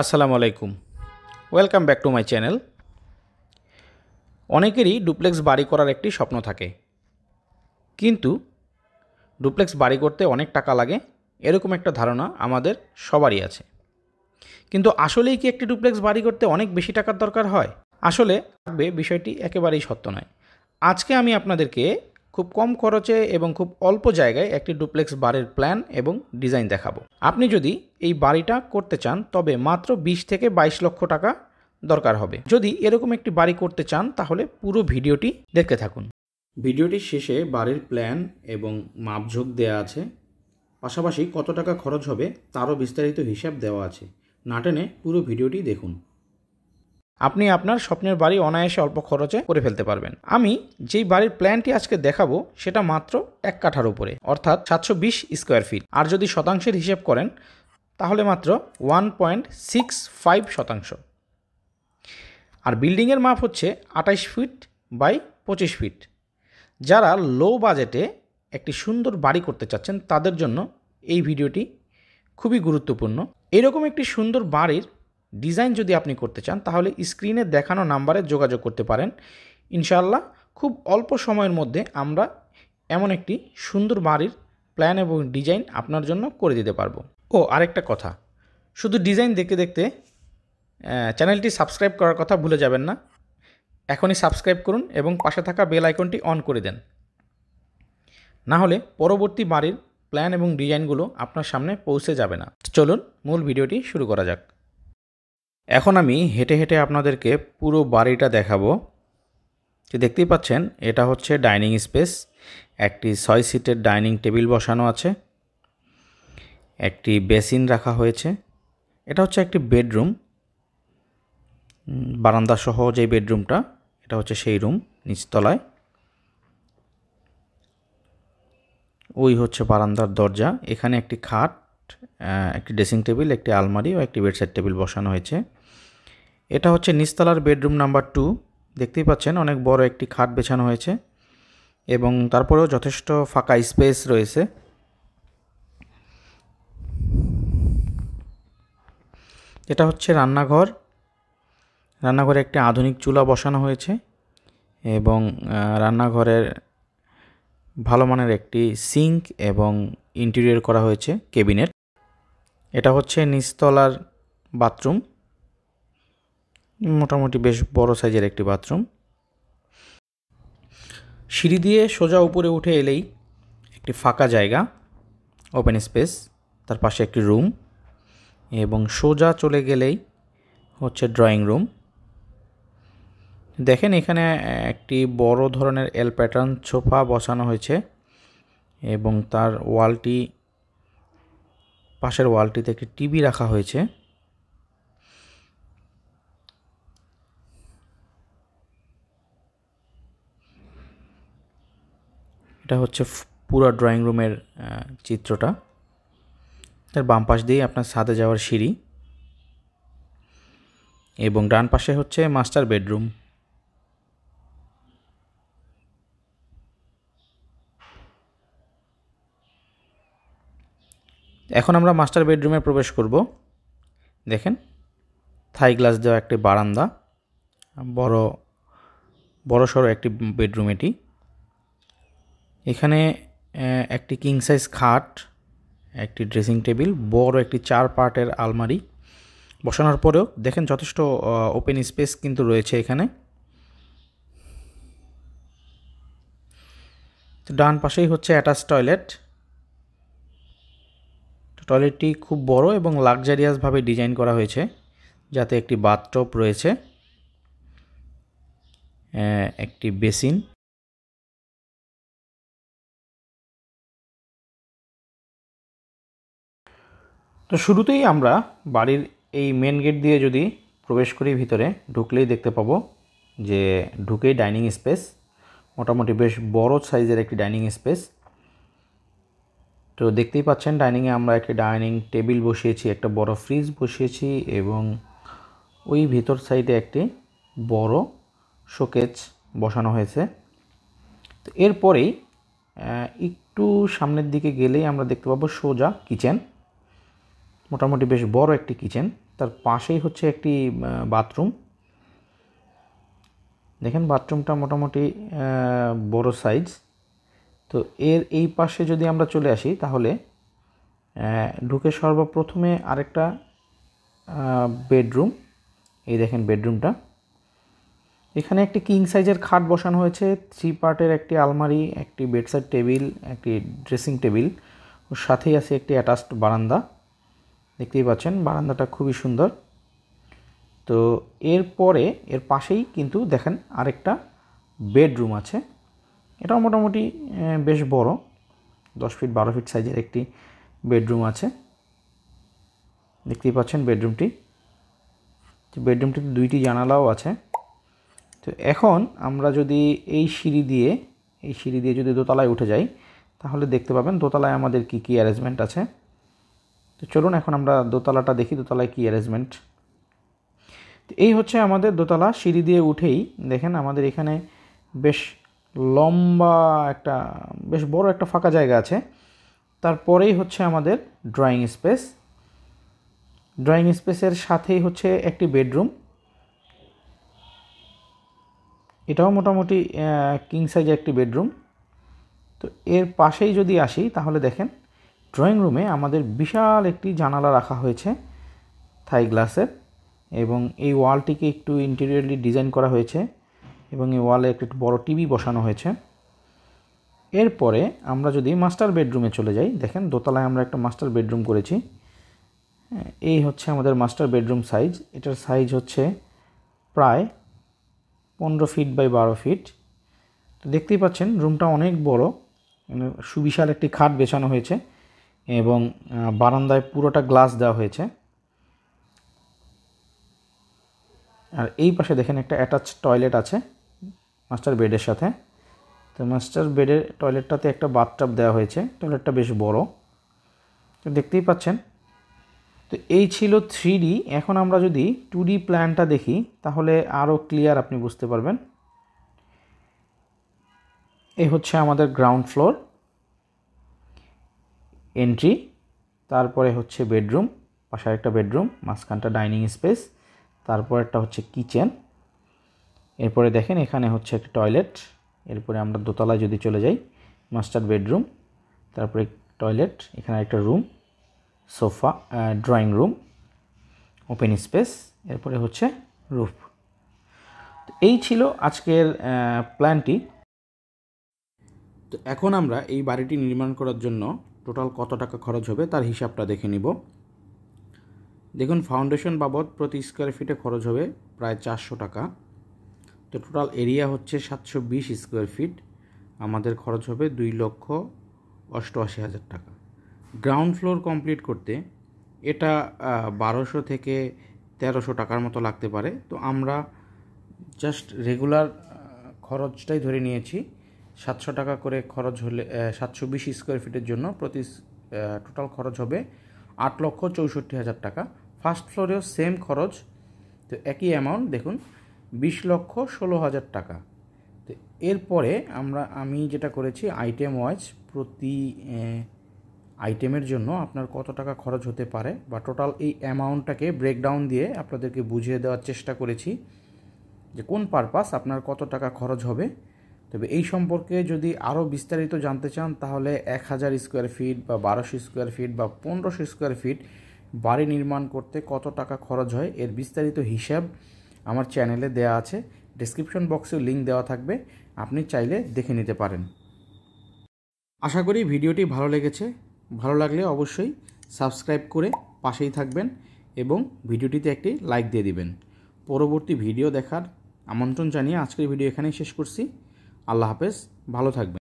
আসসালামু আলাইকুম welcome back to my channel অনেকেরই ডুপ্লেক্স বাড়ি করার একটি স্বপ্ন থাকে কিন্তু ডুপ্লেক্স বাড়ি করতে অনেক টাকা লাগে এরকম একটা ধারণা আমাদের সবারই আছে কিন্তু আসলেই কি একটি ডুপ্লেক্স বাড়ি করতে অনেক বেশি টাকার দরকার হয় আসলে বিষয়টি একেবারেই সত্য নয় আজকে আমি আপনাদেরকে খুব কম খরচে এবং খুব অল্প জায়গায় একটি ডুপ্লেক্স বাড়ির প্ল্যান এবং ডিজাইন দেখাবো আপনি যদি এই বাড়িটা করতে চান তবে মাত্র বিশ থেকে বাইশ লক্ষ টাকা দরকার হবে যদি এরকম একটি বাড়ি করতে চান তাহলে পুরো ভিডিওটি দেখতে থাকুন ভিডিওটির শেষে বাড়ির প্ল্যান এবং মাপঝোঁক দেয়া আছে পাশাপাশি কত টাকা খরচ হবে তারও বিস্তারিত হিসাব দেওয়া আছে নাটেনে পুরো ভিডিওটি দেখুন আপনি আপনার স্বপ্নের বাড়ি অনায়াসে অল্প খরচে করে ফেলতে পারবেন আমি যেই বাড়ির প্ল্যানটি আজকে দেখাবো সেটা মাত্র এক কাঠার উপরে অর্থাৎ সাতশো বিশ স্কোয়ার ফিট আর যদি শতাংশের হিসেব করেন তাহলে মাত্র ওয়ান পয়েন্ট সিক্স ফাইভ শতাংশ আর বিল্ডিংয়ের মাপ হচ্ছে আঠাইশ ফিট বাই পঁচিশ ফিট যারা লো বাজেটে একটি সুন্দর বাড়ি করতে চাচ্ছেন তাদের জন্য এই ভিডিওটি খুবই গুরুত্বপূর্ণ এরকম একটি সুন্দর বাড়ির ডিজাইন যদি আপনি করতে চান তাহলে স্ক্রিনে দেখানো নাম্বারে যোগাযোগ করতে পারেন ইনশাআল্লাহ খুব অল্প সময়ের মধ্যে আমরা এমন একটি সুন্দর বাড়ির প্ল্যান এবং ডিজাইন আপনার জন্য করে দিতে পারবো ও আরেকটা কথা শুধু ডিজাইন দেখতে দেখতে চ্যানেলটি সাবস্ক্রাইব করার কথা ভুলে যাবেন না এখনই সাবস্ক্রাইব করুন এবং পাশে থাকা বেল আইকনটি অন করে দেন না হলে পরবর্তী বাড়ির প্ল্যান এবং ডিজাইনগুলো আপনার সামনে পৌঁছে যাবে না চলুন মূল ভিডিওটি শুরু করা যাক এখন আমি হেঁটে হেঁটে আপনাদেরকে পুরো বাড়িটা দেখাবো যে দেখতেই পাচ্ছেন এটা হচ্ছে ডাইনিং স্পেস একটি ছয় সিটের ডাইনিং টেবিল বসানো আছে একটি বেসিন রাখা হয়েছে এটা হচ্ছে একটি বেডরুম বারান্দা সহ যে বেডরুমটা এটা হচ্ছে সেই রুম নিচতলায় ওই হচ্ছে বারান্দার দরজা এখানে একটি খাট একটি ড্রেসিং টেবিল একটি আলমারি ও একটি বেডসাইড টেবিল বসানো হয়েছে এটা হচ্ছে নিস্তলার বেডরুম নাম্বার টু দেখতেই পাচ্ছেন অনেক বড় একটি খাট বেছানো হয়েছে এবং তারপরেও যথেষ্ট ফাঁকা স্পেস রয়েছে এটা হচ্ছে রান্নাঘর রান্নাঘরে একটি আধুনিক চুলা বসানো হয়েছে এবং রান্নাঘরের ভালো মানের একটি সিঙ্ক এবং ইন্টেরিয়র করা হয়েছে কেবিনেট এটা হচ্ছে নিস্তলার বাথরুম মোটামুটি বেশ বড় সাইজের একটি বাথরুম সিঁড়ি দিয়ে সোজা উপরে উঠে এলেই একটি ফাঁকা জায়গা ওপেন স্পেস তার পাশে একটি রুম এবং সোজা চলে গেলেই হচ্ছে ড্রয়িং রুম দেখেন এখানে একটি বড় ধরনের এল প্যাটার্ন সোফা বসানো হয়েছে এবং তার ওয়ালটি পাশের ওয়ালটিতে একটি টিভি রাখা হয়েছে এটা হচ্ছে পুরো ড্রয়িং রুমের চিত্রটা তার বাম পাশ দিয়ে আপনার ছাদে যাওয়ার সিঁড়ি এবং ডান পাশে হচ্ছে মাস্টার বেডরুম এখন আমরা মাস্টার বেডরুমে প্রবেশ করব দেখেন থাই গ্লাস দেওয়া একটি বারান্দা বড় বড়সড় একটি বেডরুম এটি এখানে একটি কিং সাইজ খাট একটি ড্রেসিং টেবিল বড় একটি চার পার্টের আলমারি বসানোর পরেও দেখেন যথেষ্ট ওপেন স্পেস কিন্তু রয়েছে এখানে ডান পাশেই হচ্ছে অ্যাটাচ টয়লেট টয়লেটটি খুব বড় এবং লাক্সারিয়াসভাবে ডিজাইন করা হয়েছে যাতে একটি বাথটপ রয়েছে একটি বেসিন তো শুরুতেই আমরা বাড়ির এই মেন গেট দিয়ে যদি প্রবেশ করি ভিতরে ঢুকলেই দেখতে পাবো যে ঢুকেই ডাইনিং স্পেস মোটামুটি বেশ বড় সাইজের একটি ডাইনিং স্পেস তো দেখতেই পাচ্ছেন ডাইনিংয়ে আমরা একটি ডাইনিং টেবিল বসিয়েছি একটা বড় ফ্রিজ বসিয়েছি এবং ওই ভিতর সাইডে একটি বড় শোকেজ বসানো হয়েছে তো এরপরেই একটু সামনের দিকে গেলেই আমরা দেখতে পাবো সোজা কিচেন মোটামুটি বেশ বড় একটি কিচেন তার পাশেই হচ্ছে একটি বাথরুম দেখেন বাথরুমটা মোটামুটি বড় সাইজ তো এর এই পাশে যদি আমরা চলে আসি তাহলে ঢুকে সর্বপ্রথমে আরেকটা বেডরুম এই দেখেন বেডরুমটা এখানে একটি কিং সাইজের খাট বসানো হয়েছে থ্রি পার্টের একটি আলমারি একটি বেডসাইড টেবিল একটি ড্রেসিং টেবিল ওর সাথেই আছে একটি অ্যাটাচড বারান্দা দেখতেই পাচ্ছেন বারান্দাটা খুবই সুন্দর তো এরপরে এর পাশেই কিন্তু দেখেন আরেকটা বেডরুম আছে এটা মোটামুটি বেশ বড় দশ ফিট বারো ফিট সাইজের একটি বেডরুম আছে দেখতেই পাচ্ছেন বেডরুমটি বেডরুমটিতে দুইটি জানালাও আছে তো এখন আমরা যদি এই সিঁড়ি দিয়ে এই সিঁড়ি দিয়ে যদি দোতলায় উঠে যাই তাহলে দেখতে পাবেন দোতলায় আমাদের কী কী অ্যারেঞ্জমেন্ট আছে তো চলুন এখন আমরা দোতলাটা দেখি দোতলায় কী অ্যারেঞ্জমেন্ট এই হচ্ছে আমাদের দোতলা সিঁড়ি দিয়ে উঠেই দেখেন আমাদের এখানে বেশ লম্বা একটা বেশ বড় একটা ফাঁকা জায়গা আছে তারপরেই হচ্ছে আমাদের ড্রয়িং স্পেস ড্রয়িং স্পেসের সাথেই হচ্ছে একটি বেডরুম এটাও মোটামুটি কিং সাইজের একটি বেডরুম তো এর পাশেই যদি আসি তাহলে দেখেন ড্রয়িং রুমে আমাদের বিশাল একটি জানালা রাখা হয়েছে থাই গ্লাসের এবং এই ওয়ালটিকে একটু ইন্টেরিয়রলি ডিজাইন করা হয়েছে এবং এই ওয়ালে একটি বড় টিভি বসানো হয়েছে এরপরে আমরা যদি মাস্টার বেডরুমে চলে যাই দেখেন দোতলায় আমরা একটা মাস্টার বেডরুম করেছি এই হচ্ছে আমাদের মাস্টার বেডরুম সাইজ এটার সাইজ হচ্ছে প্রায় পনেরো ফিট বাই বারো ফিট তো দেখতেই পাচ্ছেন রুমটা অনেক বড় মানে সুবিশাল একটি খাট বেছানো হয়েছে এবং বারান্দায় পুরোটা গ্লাস দেওয়া হয়েছে আর এই পাশে দেখেন একটা অ্যাটাচ টয়লেট আছে মাস্টার বেডের সাথে তো মাস্টার বেডের টয়লেটটাতে একটা বাথটাব দেওয়া হয়েছে টয়লেটটা বেশ বড় তো দেখতেই পাচ্ছেন তো এই ছিল থ্রি এখন আমরা যদি টু প্ল্যানটা দেখি তাহলে আরও ক্লিয়ার আপনি বুঝতে পারবেন এই হচ্ছে আমাদের গ্রাউন্ড ফ্লোর এন্ট্রি তারপরে হচ্ছে বেডরুম পাশে একটা বেডরুম মাঝখানটা ডাইনিং স্পেস তারপরেরটা হচ্ছে কিচেন এরপরে দেখেন এখানে হচ্ছে একটা টয়লেট এরপরে আমরা দোতলায় যদি চলে যাই মাস্টার বেডরুম তারপরে টয়লেট এখানে একটা room sofa drawing room open space এরপরে হচ্ছে রুফ এই ছিল আজকের প্ল্যানটি তো এখন আমরা এই বাড়িটি নির্মাণ করার জন্য টোটাল কত টাকা খরচ হবে তার হিসাবটা দেখে নিব দেখুন ফাউন্ডেশন বাবদ প্রতি স্কোয়ার ফিটে খরচ হবে প্রায় চারশো টাকা তো টোটাল এরিয়া হচ্ছে সাতশো বিশ স্কোয়ার ফিট আমাদের খরচ হবে দুই লক্ষ অষ্টআশি হাজার টাকা গ্রাউন্ড ফ্লোর কমপ্লিট করতে এটা বারোশো থেকে তেরোশো টাকার মতো লাগতে পারে তো আমরা জাস্ট রেগুলার খরচটাই ধরে নিয়েছি সাতশো টাকা করে খরচ হলে সাতশো বিশ স্কোয়ার ফিটের জন্য প্রতি টোটাল খরচ হবে আট লক্ষ চৌষট্টি হাজার টাকা ফার্স্ট ফ্লোরেও সেম খরচ তো একই অ্যামাউন্ট দেখুন বিশ লক্ষ ষোলো হাজার টাকা তো এরপরে আমরা আমি যেটা করেছি আইটেম ওয়াইজ প্রতি আইটেমের জন্য আপনার কত টাকা খরচ হতে পারে বা টোটাল এই অ্যামাউন্টটাকে ব্রেকডাউন দিয়ে আপনাদেরকে বুঝিয়ে দেওয়ার চেষ্টা করেছি যে কোন পারপাস আপনার কত টাকা খরচ হবে তবে এই সম্পর্কে যদি আরও বিস্তারিত জানতে চান তাহলে এক হাজার স্কোয়ার ফিট বা বারোশো স্কোয়ার ফিট বা পনেরোশো স্কোয়ার ফিট বাড়ি নির্মাণ করতে কত টাকা খরচ হয় এর বিস্তারিত হিসাব আমার চ্যানেলে দেয়া আছে ডিসক্রিপশন বক্সে লিঙ্ক দেওয়া থাকবে আপনি চাইলে দেখে নিতে পারেন আশা করি ভিডিওটি ভালো লেগেছে ভালো লাগলে অবশ্যই সাবস্ক্রাইব করে পাশেই থাকবেন এবং ভিডিওটিতে একটি লাইক দিয়ে দিবেন পরবর্তী ভিডিও দেখার আমন্ত্রণ জানিয়ে আজকের ভিডিও এখানেই শেষ করছি আল্লাহ হাফেজ ভালো থাকবেন